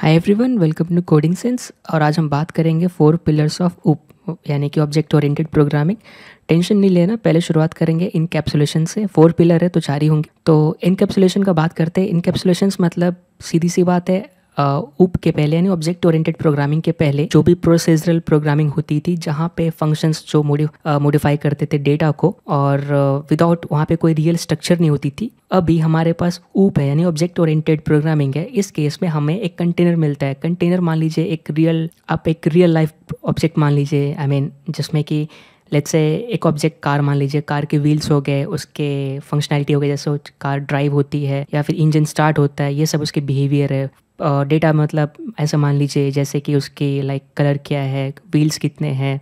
Hi everyone welcome to coding sense और आज हम बात करेंगे फोर पिलर्स ऑफ उप यानी कि ऑब्जेक्ट ओरिएंटेड प्रोग्रामिंग टेंशन नहीं लेना पहले शुरुआत करेंगे इनकेप्सुलेशन से फोर पिलर है तो चार ही होंगे तो कैप्सुलेशन का बात करते हैं इनकेप्सुलेशन मतलब सीधी सी बात है ऊप के पहले यानी ऑब्जेक्ट ओरिएंटेड प्रोग्रामिंग के पहले जो भी प्रोसेजरल प्रोग्रामिंग होती थी जहाँ पे फंक्शंस जो मॉडिफाई करते थे डेटा को और विदाउट वहाँ पे कोई रियल स्ट्रक्चर नहीं होती थी अभी हमारे पास ऊप है यानी ऑब्जेक्ट ओरिएंटेड प्रोग्रामिंग है इस केस में हमें एक कंटेनर मिलता है कंटेनर मान लीजिए एक रियल आप एक रियल लाइफ ऑब्जेक्ट मान लीजिए आई मीन जिसमें कि लेट से एक ऑब्जेक्ट कार मान लीजिए कार के व्हील्स हो गए उसके फंक्शनैलिटी हो गए जैसे कार ड्राइव होती है या फिर इंजन स्टार्ट होता है ये सब उसके बिहेवियर है डेटा मतलब ऐसा मान लीजिए जैसे कि उसके लाइक कलर क्या है व्हील्स कितने हैं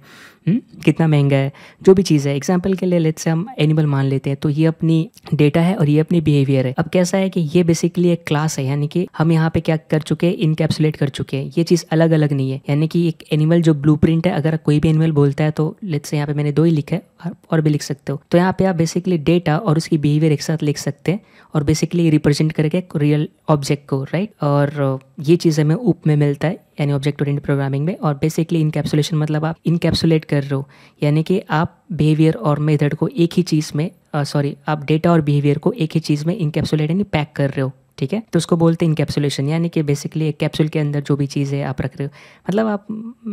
हम्म, कितना महंगा है जो भी चीज़ है एग्जाम्पल के लिए लेट से हम एनिमल मान लेते हैं तो ये अपनी डेटा है और ये अपनी बिहेवियर है अब कैसा है कि ये बेसिकली एक क्लास है यानी कि हम यहाँ पे क्या कर चुके हैं इनकेप्सुलेट कर चुके हैं ये चीज़ अलग अलग नहीं है यानी कि एक एनिमल जो ब्लू है अगर कोई भी एनिमल बोलता है तो लेट से यहाँ पे मैंने दो ही लिखा है और भी लिख सकते हो तो यहाँ पे आप बेसिकली डेटा और उसकी बिहेवियर एक साथ लिख सकते हैं और बेसिकली रिप्रेजेंट करके रियल ऑब्जेक्ट को राइट और ये चीज़ हमें ऊप में मिलता है यानी ऑब्जेक्ट ओरिएंटेड प्रोग्रामिंग में और बेसिकली इनकेप्सुलेशन मतलब आप इनकेप्सुलेट कर रहे हो यानी कि आप बिहेवियर और मेथड को एक ही चीज़ में सॉरी आप डेटा और बिहेवियर को एक ही चीज़ में इनकेप्सुलेट यानी पैक कर रहे हो ठीक है तो उसको बोलते हैं इनकेप्सुलेशन यानी कि बेसिकली एक कैप्सूल के अंदर जो भी चीज़ है आप रख रहे हो मतलब आप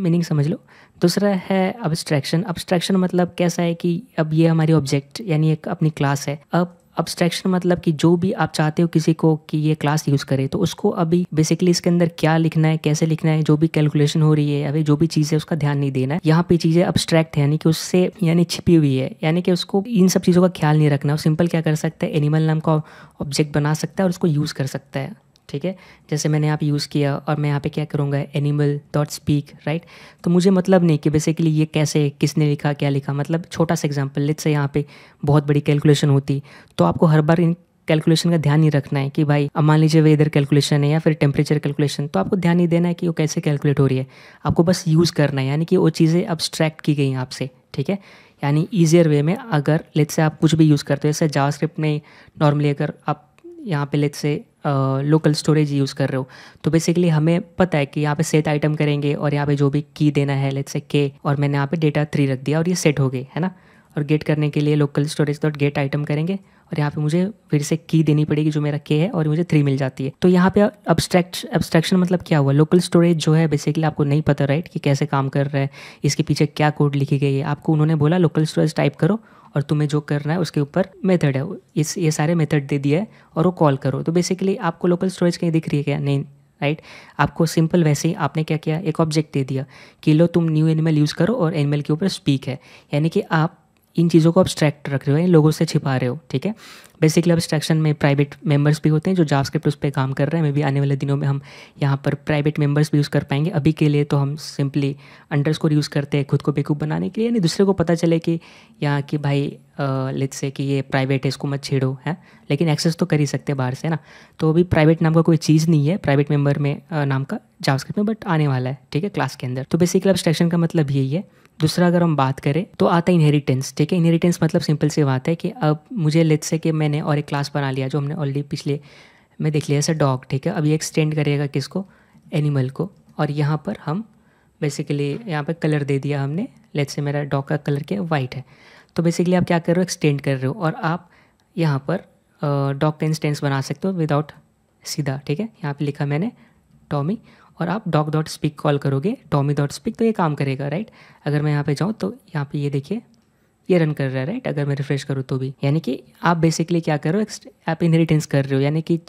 मीनिंग समझ लो दूसरा है अब्स्ट्रैक्शन अब्स्ट्रैक्शन मतलब कैसा है कि अब ये हमारी ऑब्जेक्ट यानी एक अपनी क्लास है अब अब्स्ट्रैक्शन मतलब कि जो भी आप चाहते हो किसी को कि ये क्लास यूज़ करे तो उसको अभी बेसिकली इसके अंदर क्या लिखना है कैसे लिखना है जो भी कैलकुलेशन हो रही है अभी जो भी चीज़ है उसका ध्यान नहीं देना है यहाँ पे चीज़ें अब्स्ट्रैक्ट है यानी कि उससे यानी छिपी हुई है यानी कि उसको इन सब चीज़ों का ख्याल नहीं रखना सिंपल क्या कर सकता है एनिमल नाम का ऑब्जेक्ट बना सकता है और उसको यूज़ कर सकता है ठीक है जैसे मैंने यहाँ पर यूज़ किया और मैं यहाँ पे क्या करूँगा एनिमल डॉट स्पीक राइट तो मुझे मतलब नहीं कि बेसिकली ये कैसे किसने लिखा क्या लिखा मतलब छोटा सा एग्जाम्पल लेट से यहाँ पे बहुत बड़ी कैलकुलेशन होती तो आपको हर बार इन कैलकुलेशन का ध्यान ही रखना है कि भाई अब मान लीजिए वेदर कैलकुलेशन है या फिर टेम्परेचर कैलकुलेशन तो आपको ध्यान ही देना है कि वो कैसे कैलकुलेट हो रही है आपको बस यूज़ करना है यानी कि वो चीज़ें अब्स्ट्रैक्ट की गई हैं आपसे ठीक है यानी ईजियर वे में अगर लेट से आप कुछ भी यूज़ करते हो जैसे जावा में नॉर्मली अगर आप यहाँ पे लेट से लोकल स्टोरेज यूज़ कर रहे हो तो बेसिकली हमें पता है कि यहाँ पे सेट आइटम करेंगे और यहाँ पे जो भी की देना है लेट्स से के और मैंने यहाँ पे डेटा थ्री रख दिया और ये सेट हो गए है ना और गेट करने के लिए local storage dot get item करेंगे और यहाँ पे मुझे फिर से की देनी पड़ेगी जो मेरा के है और मुझे थ्री मिल जाती है तो यहाँ पे अब्सट्रैक्ट अब्सट्रैक्शन मतलब क्या हुआ लोकल स्टोरेज जो है बेसिकली आपको नहीं पता राइट कि कैसे काम कर रहा है इसके पीछे क्या कोड लिखी गई है आपको उन्होंने बोला लोकल स्टोरेज टाइप करो और तुम्हें जो करना है उसके ऊपर मेथड है इस ये सारे मेथड दे दिया है और वो कॉल करो तो बेसिकली आपको लोकल स्टोरेज कहीं दिख रही है क्या नहीं राइट आपको सिंपल वैसे ही आपने क्या किया एक ऑब्जेक्ट दे दिया कि लो तुम न्यू एनिमल यूज़ करो और एनिमल के ऊपर स्पीक है यानी कि आप इन चीज़ों को अब्स्ट्रैक्ट रख रहे हो इन लोगों से छिपा रहे हो ठीक है बेसिकली अब्स्ट्रैक्शन में प्राइवेट मेंबर्स भी होते हैं जो जावास्क्रिप्ट उस पर काम कर रहे हैं मे भी आने वाले दिनों में हम यहाँ पर प्राइवेट मेंबर्स भी यूज़ कर पाएंगे अभी के लिए तो हम सिंपली अंडर यूज़ करते हैं खुद को बेकूफ़ बनाने के लिए यानी दूसरे को पता चले कि यहाँ कि भाई लेट से कि ये प्राइवेट है इसको मत छेड़ो है लेकिन एक्सेस तो कर ही सकते बाहर से ना तो अभी प्राइवेट नाम का कोई चीज़ नहीं है प्राइवेट मेंबर में नाम का जावास्क्रिप्ट में बट आने वाला है ठीक है क्लास के अंदर तो बेसिकली अब्स्ट्रैक्शन का मतलब यही है दूसरा अगर हम बात करें तो आता है इनहेरिटेंस ठीक है इनहेरिटेंस मतलब सिंपल सी बात है कि अब मुझे लेट से कि मैंने और एक क्लास बना लिया जो हमने ऑलरेडी पिछले में देख लिया ऐसा डॉग ठीक है अब ये एक्सटेंड करेगा किसको एनिमल को और यहाँ पर हम बेसिकली यहाँ पर कलर दे दिया हमने लेट से मेरा डॉग का कलर क्या वाइट है तो बेसिकली आप क्या कर रहे हो एक्सटेंड कर रहे हो और आप यहाँ पर डॉग का इंस्टेंस बना सकते हो विदाउट सीधा ठीक है यहाँ पे लिखा मैंने टॉमी और आप डॉग डॉट स्पीक कॉल करोगे डॉमी डॉट स्पीक तो ये काम करेगा राइट अगर मैं यहाँ पे जाऊँ तो यहाँ पे ये देखिए ये रन कर रहा है राइट अगर मैं रिफ्रेश करूँ तो भी यानी कि आप बेसिकली क्या कर रहे हो आप इनहेरिटेंस कर रहे हो यानी कि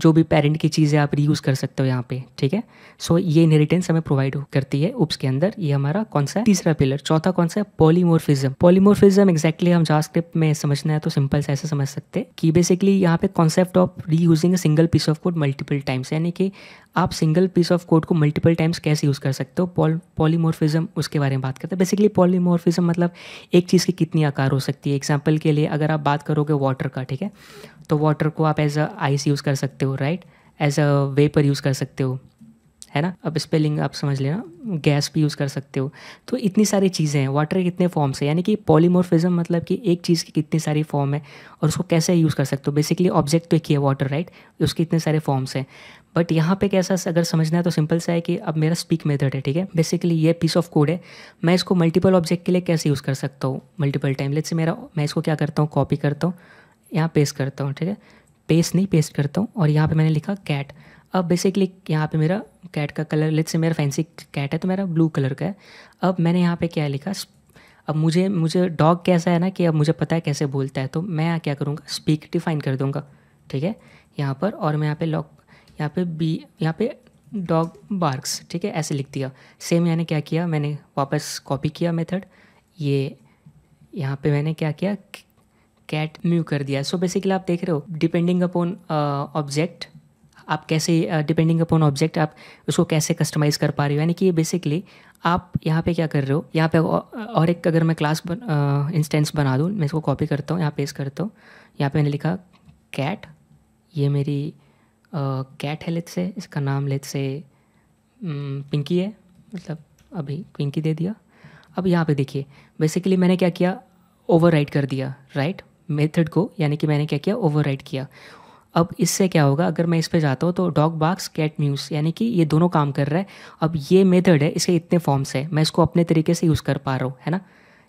जो भी पेरेंट की चीज़ें आप रीयूज़ कर सकते हो यहाँ पे ठीक है सो so, ये इनहेरिटेंस हमें प्रोवाइड करती है उप्स के अंदर ये हमारा कौन सा तीसरा पिलर चौथा कौन सा है पॉलीमोर्फिज्म पॉलीमोर्फिज्म एक्जैक्टली हम जावास्क्रिप्ट में समझना है तो सिंपल से ऐसे समझ सकते हैं कि बेसिकली यहाँ पे concept of reusing single piece of code multiple times यानी कि आप सिंगल पीस ऑफ कोड को मल्टीपल टाइम्स कैसे यूज़ कर सकते हो पॉलीमोरफिज्म उसके बारे में बात करते हैं बेसिकली पॉलीमोरफिज्म मतलब एक चीज़ की कितनी आकार हो सकती है एग्जाम्पल के लिए अगर आप बात करोगे वाटर का ठीक है तो वाटर को आप एज अ आइस यूज़ कर सकते हो right as a wrapper use कर सकते हो है ना अब स्पेलिंग आप समझ लेना गैस भी यूज़ कर सकते हो तो इतनी सारी चीज़ें हैं वाटर के कितने फॉर्म्स हैं यानी कि पॉलीमोरफिज्म मतलब कि एक चीज़ की कितनी सारी फॉर्म है और उसको कैसे यूज़ कर सकते हो बेसिकली ऑब्जेक्ट तो एक ही है वाटर राइट उसके इतने सारे फॉर्म्स हैं बट यहाँ पे कैसा अगर समझना है तो सिंपल सा है कि अब मेरा स्पीक मेथड है ठीक है बेसिकली ये पीस ऑफ कोड है मैं इसको मल्टीपल ऑब्जेक्ट के लिए कैसे यूज़ कर सकता हूँ मल्टीपल टाइम से मेरा मैं इसको क्या करता हूँ कॉपी करता हूँ यहाँ पेस्ट करता हूँ ठीक है पेस्ट नहीं पेस्ट करता हूँ और यहाँ पर मैंने लिखा कैट अब बेसिकली यहाँ पे मेरा कैट का कलर लेट से मेरा फैंसी कैट है तो मेरा ब्लू कलर का है अब मैंने यहाँ पे क्या लिखा अब मुझे मुझे डॉग कैसा है ना कि अब मुझे पता है कैसे बोलता है तो मैं यहाँ क्या करूँगा स्पीक डिफाइन कर दूँगा ठीक है यहाँ पर और मैं यहाँ पे लॉक यहाँ पे बी यहाँ पे डॉग बार्क्स ठीक है ऐसे लिख दिया सेम मैंने क्या किया मैंने वापस कॉपी किया मेथड ये यहाँ पे मैंने क्या किया कैट म्यू कर दिया सो so बेसिकली आप देख रहे हो डिपेंडिंग अपॉन ऑब्जेक्ट आप कैसे डिपेंडिंग अपॉन ऑब्जेक्ट आप उसको कैसे कस्टमाइज़ कर पा रहे हो यानी कि ये बेसिकली आप यहाँ पे क्या कर रहे हो यहाँ पे और एक अगर मैं क्लास बन, इंस्टेंस बना दूँ मैं इसको कॉपी करता हूँ यहाँ पेस्ट करता हूँ यहाँ पे मैंने लिखा कैट ये मेरी कैट है लेट से इसका नाम लेट से पिंकी है मतलब अभी पिंकी दे दिया अब यहाँ पे देखिए बेसिकली मैंने क्या किया ओवर कर दिया राइट right? मेथड को यानी कि मैंने क्या किया ओवर किया अब इससे क्या होगा अगर मैं इस पर जाता हूँ तो डॉग बाक्स कैट म्यूज़ यानी कि ये दोनों काम कर रहा है अब ये मेथड है इसके इतने फॉर्म्स है मैं इसको अपने तरीके से यूज़ कर पा रहा हूँ है ना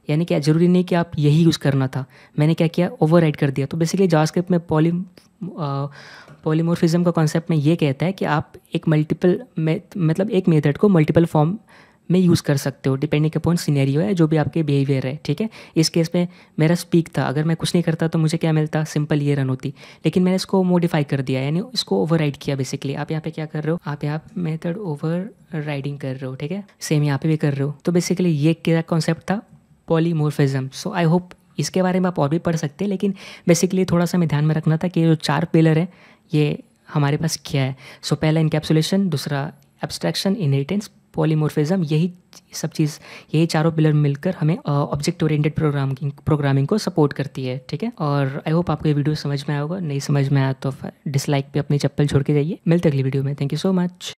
यानी क्या ज़रूरी नहीं कि आप यही यूज़ करना था मैंने क्या किया ओवर कर दिया तो बेसिकली जावास्क्रिप्ट में पॉली पॉलीमोरफिज्म का कॉन्सेप्ट में ये कहता है कि आप एक मल्टीपल मतलब एक मेथड को मल्टीपल फॉर्म में यूज़ कर सकते हो डिपेंडिंग अपॉन सीनेरियो है जो भी आपके बिहेवियर है ठीक है इस केस में मेरा स्पीक था अगर मैं कुछ नहीं करता तो मुझे क्या मिलता सिंपल ये रन होती लेकिन मैंने इसको मोडिफाई कर दिया यानी इसको ओवर किया बेसिकली आप यहाँ पे क्या कर रहे हो आप यहाँ मेथड ओवर राइडिंग कर रहे हो ठीक है सेम यहाँ पे भी कर रहे हो तो बेसिकली ये क्या कॉन्सेप्ट था पॉलीमोरफिज्म सो आई होप इसके बारे में आप और भी पढ़ सकते हैं लेकिन बेसिकली थोड़ा सा मैं ध्यान में रखना था कि जो चार पिलर है ये हमारे पास क्या है सो so, पहला इनकेप्सुलेशन दूसरा एब्स्ट्रैक्शन इनहेरिटेंस पॉलीमोरफिज्म यही सब चीज़ यही चारों पिलर मिलकर हमें ऑब्जेक्ट ओरिएंटेड प्रोग्रामिंग प्रोग्रामिंग को सपोर्ट करती है ठीक है और आई होप आपको ये वीडियो समझ में आया होगा नहीं समझ में आया तो डिसलाइक पे अपनी चप्पल छोड़ के जाइए मिलते अगली वीडियो में थैंक यू सो मच